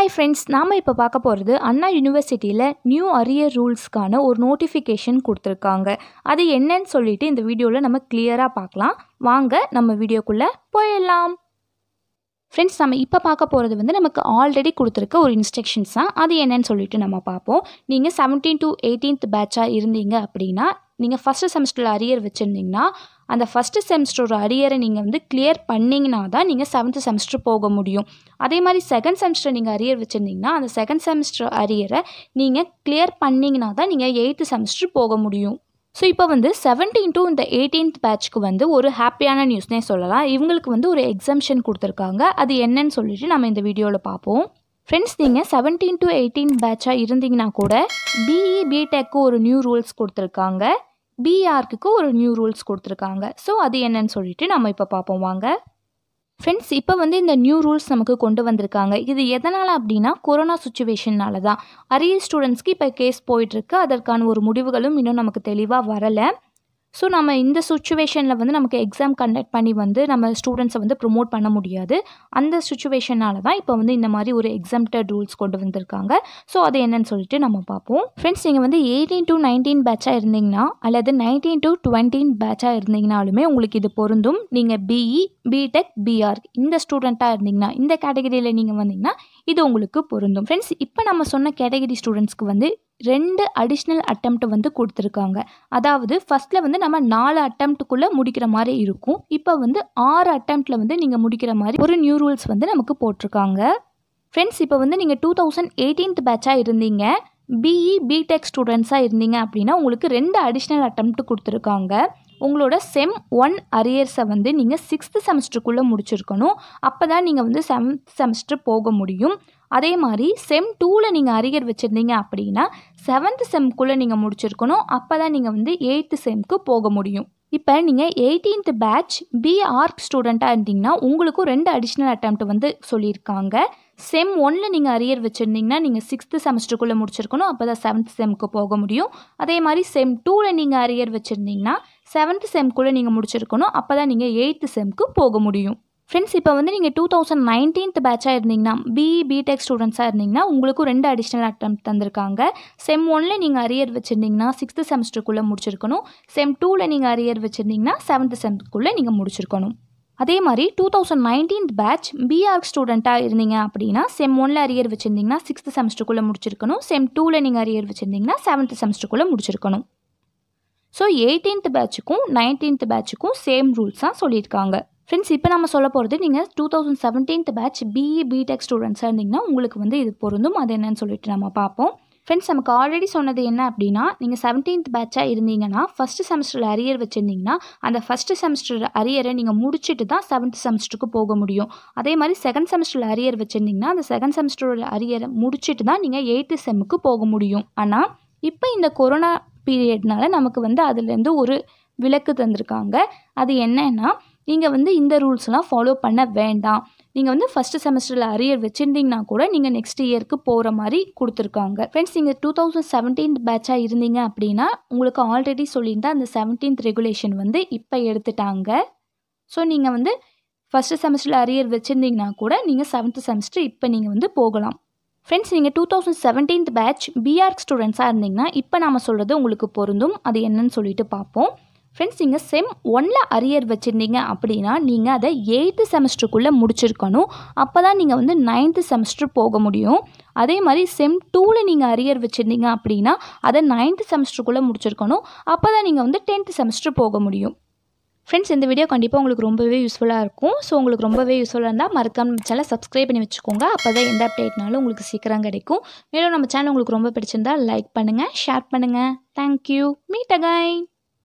hi friends நாம் இப்போ பார்க்க போகிறது அண்ணா யூனிவர்சிட்டியில் நியூ அரியர் ரூல்ஸ்க்கான ஒரு நோட்டிஃபிகேஷன் கொடுத்துருக்காங்க அது என்னன்னு சொல்லிட்டு இந்த வீடியோவில் நம்ம கிளியராக பார்க்கலாம் வாங்க நம்ம வீடியோக்குள்ளே போயிடலாம் ஃப்ரெண்ட்ஸ் நம்ம இப்போ பார்க்க போகிறது வந்து நமக்கு ஆல்ரெடி கொடுத்துருக்க ஒரு இன்ஸ்ட்ரக்ஷன்ஸ் தான் அது என்னன்னு சொல்லிட்டு நம்ம பார்ப்போம் நீங்கள் செவன்டீன் டு எயிட்டீன்த் பேட்சாக இருந்தீங்க அப்படின்னா நீங்கள் ஃபஸ்ட்டு செமஸ்டரில் அரியர் வச்சுருந்தீங்கன்னா அந்த ஃபஸ்ட்டு செமஸ்டரோட அரியரை நீங்கள் வந்து கிளியர் பண்ணிங்கன்னா தான் நீங்கள் செவன்த்து செமஸ்டர் போக முடியும் அதே மாதிரி செகண்ட் செமஸ்டர் நீங்கள் அரியர் வச்சுருந்தீங்கன்னா அந்த செகண்ட் செமஸ்டர் அரியரை நீங்கள் கிளியர் பண்ணிங்கன்னா தான் நீங்கள் எயித்து செமஸ்டர் போக முடியும் ஸோ இப்போ வந்து செவன்டீன் டு இந்த எயிட்டீன்த் பேட்ச்க்கு வந்து ஒரு ஹாப்பியான நியூஸ்னே சொல்லலாம் இவங்களுக்கு வந்து ஒரு எக்ஸம்ஷன் கொடுத்துருக்காங்க அது என்னன்னு சொல்லிட்டு நம்ம இந்த வீடியோவில் பார்ப்போம் ஃப்ரெண்ட்ஸ் நீங்கள் செவன்டீன் டு எயிட்டீன் பேட்சாக இருந்தீங்கன்னா கூட பிஇ பிடெக்கு e ஒரு நியூ ரூல்ஸ் கொடுத்துருக்காங்க பிஆர்க்குக்கு ஒரு நியூ ரூல்ஸ் கொடுத்துருக்காங்க ஸோ அது என்னன்னு சொல்லிட்டு நம்ம இப்போ பார்ப்போம் வாங்க ஃப்ரெண்ட்ஸ் இப்போ வந்து இந்த நியூ ரூல்ஸ் நமக்கு கொண்டு வந்திருக்காங்க இது எதனால் அப்படின்னா கொரோனா சுச்சுவேஷன்னால தான் அரிய ஸ்டூடெண்ட்ஸ்க்கு இப்போ கேஸ் போயிட்டுருக்கு அதற்கான ஒரு முடிவுகளும் இன்னும் நமக்கு தெளிவாக வரலை ஸோ நம்ம இந்த சுச்சுவேஷனில் வந்து நமக்கு எக்ஸாம் கண்டக்ட் பண்ணி வந்து நம்ம ஸ்டூடெண்ட்ஸை வந்து ப்ரொமோட் பண்ண முடியாது அந்த சுச்சுவேஷனால் தான் இப்போ வந்து இந்த மாதிரி ஒரு எக்ஸாம்டட் ரூல்ஸ் கொண்டு வந்திருக்காங்க ஸோ அது என்னன்னு சொல்லிட்டு நம்ம பார்ப்போம் ஃப்ரெண்ட்ஸ் நீங்கள் வந்து எயிட்டீன் டு நைன்டீன் பேட்சாக இருந்தீங்கன்னா அல்லது நைன்டீன் டு டுவெண்ட்டீன் பேட்சாக இருந்தீங்கனாலுமே உங்களுக்கு இது பொருந்தும் நீங்கள் பிஇ பிடெக் பிஆர் இந்த ஸ்டூடெண்ட்டாக இருந்தீங்கன்னா இந்த கேட்டகரியில் நீங்கள் வந்தீங்கன்னா இது உங்களுக்கு பொருந்தும் ஃப்ரெண்ட்ஸ் இப்போ நம்ம சொன்ன கேட்டகரி ஸ்டூடெண்ட்ஸ்க்கு வந்து ரெண்டு அடிஷ்னல் அட்டம்ப்ட் வந்து கொடுத்துருக்காங்க அதாவது ஃபஸ்ட்டில் வந்து நம்ம நாலு அட்டம்ப்டுக்குள்ளே முடிக்கிற மாதிரி இருக்கும் இப்போ வந்து ஆறு அட்டம்ப்டில் வந்து நீங்கள் முடிக்கிற மாதிரி ஒரு நியூ ரூல்ஸ் வந்து நமக்கு போட்டிருக்காங்க ஃப்ரெண்ட்ஸ் இப்போ வந்து நீங்கள் டூ தௌசண்ட் எயிட்டீன்த் பேட்சாக இருந்தீங்க பிஇ பிடெக் ஸ்டூடெண்ட்ஸாக இருந்தீங்க அப்படின்னா உங்களுக்கு ரெண்டு அடிஷ்னல் அட்டம்ப்ட் கொடுத்துருக்காங்க உங்களோட செம் ஒன் அரியர்ஸை வந்து நீங்கள் சிக்ஸ்த்து செமஸ்டருக்குள்ளே முடிச்சிருக்கணும் அப்போ தான் நீங்கள் வந்து செவன்த் செமஸ்டர் போக முடியும் அதே மாதிரி செம் டூவில் நீங்கள் அரியர் வச்சுருந்தீங்க அப்படின்னா செவன்த் செம்குள்ளே நீங்கள் முடிச்சிருக்கணும் அப்போ தான் நீங்கள் வந்து எயித்து செம்க்கு போக முடியும் இப்போ நீங்கள் எயிட்டீன்த் பேட்ச் பி ஆர்க் ஸ்டூடெண்ட்டாக இருந்தீங்கன்னா உங்களுக்கும் ரெண்டு அடிஷ்னல் அட்டம்ப்ட் வந்து சொல்லியிருக்காங்க செம் ஒன்ல நீங்கள் அரியர் வச்சுருந்தீங்கன்னா நீங்கள் சிக்ஸ்த்து செமஸ்டருக்குள்ளே முடிச்சிருக்கணும் அப்போ தான் செவன்த் செம்க்கு போக முடியும் அதே மாதிரி செம் டூவில் நீங்கள் அரியர் வச்சுருந்தீங்கன்னா செவன்த் செம்குள்ளே நீங்கள் முடிச்சிருக்கணும் அப்போ தான் நீங்கள் எயித்து செம்க்கு போக முடியும் ஃப்ரெண்ட்ஸ் இப்போ வந்து நீங்கள் டூ தௌசண்ட் நைன்டீன்த் பேட்சாக இருந்தீங்கன்னா பிஇ பிடெக் ஸ்டூடெண்ட்ஸாக இருந்தீங்கன்னா உங்களுக்கும் ரெண்டு அடிஷ்னல் அட்டம் தந்திருக்காங்க செம் ஒன்ல நீங்கள் அரியர் வச்சுருந்தீங்கன்னா சிக்ஸ்த்து செமஸ்டருக்குள்ளே முடிச்சிருக்கணும் செம் டூவில் நீங்கள் அரியர் வச்சுருந்தீங்கன்னா செவன்த் செமஸ்டருக்குள்ளே நீங்கள் முடிச்சிருக்கணும் அதே மாதிரி two thousand nineteenth batch B Arch ஸ்டூடெண்ட்டாக இருந்தீங்க அப்படின்னா செம் ஒன்ல அரியர் வச்சுருந்தீங்கன்னா சிக்ஸ்த்து செமஸ்டருக்குள்ளே முடிச்சிருக்கணும் செம் டூவில் நீங்கள் அரியர் வச்சுருந்தீங்கன்னா செவன்த் செமஸ்டருக்குள்ளே முடிச்சிருக்கணும் ஸோ எயிட்டீன்த் பேட்சுக்கும் நைன்டீன்த் பேட்சுக்கும் சேம் ரூல்ஸ் தான் சொல்லியிருக்காங்க ஃப்ரெண்ட்ஸ் இப்போ நம்ம சொல்ல போகிறது நீங்கள் two thousand seventeenth batch B E B Tech ஸ்டூடெண்ட்ஸாக இருந்தீங்கன்னா உங்களுக்கு வந்து இது பொருந்தும் அது என்னன்னு சொல்லிட்டு நம்ம பார்ப்போம் ஃப்ரெண்ட்ஸ் நமக்கு ஆல்ரெடி சொன்னது என்ன அப்படின்னா நீங்கள் செவன்டீன்த் பேட்சாக இருந்தீங்கன்னா ஃபஸ்ட்டு செமஸ்டரில் அரியர் வச்சுருந்தீங்கன்னா அந்த ஃபஸ்ட்டு செமஸ்டர் அரியரை நீங்கள் முடிச்சுட்டு தான் செவன்த் செமஸ்டருக்கு போக முடியும் அதே மாதிரி செகண்ட் செமஸ்டரில் அரியர் வச்சுருந்தீங்கன்னா அந்த செகண்ட் செமஸ்டரோட அரியரை முடிச்சுட்டு தான் நீங்கள் எயித்து செம்முக்கு போக முடியும் ஆனால் இப்போ இந்த கொரோனா பீரியட்னால நமக்கு வந்து அதுலேருந்து ஒரு விலக்கு தந்திருக்காங்க அது என்னன்னா நீங்கள் வந்து இந்த ரூல்ஸ்லாம் ஃபாலோ பண்ண வேண்டாம் நீங்கள் வந்து ஃபஸ்ட்டு செமஸ்டரில் அரியர் வச்சுருந்தீங்கன்னா கூட நீங்கள் நெக்ஸ்ட் இயருக்கு போகிற மாதிரி கொடுத்துருக்காங்க ஃப்ரெண்ட்ஸ் நீங்கள் டூ தௌசண்ட் செவன்டீன் பேட்சாக இருந்தீங்க அப்படின்னா உங்களுக்கு ஆல்ரெடி சொல்லியிருந்தால் அந்த செவன்டீன்த் ரெகுலேஷன் வந்து இப்போ எடுத்துட்டாங்க ஸோ நீங்கள் வந்து ஃபஸ்ட்டு செமஸ்டரில் அரியர் வச்சுருந்தீங்கன்னா கூட நீங்கள் செவன்த்து செமஸ்டர் இப்போ நீங்கள் வந்து போகலாம் ஃப்ரெண்ட்ஸ் நீங்கள் two thousand seventeenth batch B Arch ஸ்டூடெண்ட்ஸாக இருந்தீங்கன்னா இப்போ நாம் சொல்கிறது உங்களுக்கு பொருந்தும் அது என்னன்னு சொல்லிட்டு பார்ப்போம் ஃப்ரெண்ட்ஸ் நீங்கள் செம் ஒன்ல அரியர் வச்சுருந்தீங்க அப்படின்னா நீங்கள் அதை எயித்து செமஸ்டருக்குள்ளே முடிச்சிருக்கணும் அப்போ தான் நீங்கள் வந்து நைன்த்து செமஸ்டர் போக முடியும் அதே மாதிரி செம் டூவில் நீங்கள் அரியர் வச்சுருந்தீங்க அப்படின்னா அதை நைன்த்து செமஸ்டருக்குள்ளே முடிச்சிருக்கணும் அப்போ தான் நீங்கள் வந்து டென்த்து செமஸ்டர் போக முடியும் ஃப்ரெண்ட்ஸ் இந்த வீடியோ கண்டிப்பாக உங்களுக்கு ரொம்பவே யூஸ்ஃபுல்லாக இருக்கும் ஸோ உங்களுக்கு ரொம்பவே யூஸ்ஃபுல்லாக இருந்தால் மறக்காமல் சேனல் சப்ஸ்கிரைப் பண்ணி வச்சுக்கோங்க அப்போ தான் எந்த அப்டேட்னாலும் உங்களுக்கு சீக்கிரம் கிடைக்கும் மேலும் நம்ம சேனல் உங்களுக்கு ரொம்ப பிடிச்சிருந்தால் லைக் பண்ணுங்கள் ஷேர் பண்ணுங்கள் தேங்க்யூ மீட் அகைன்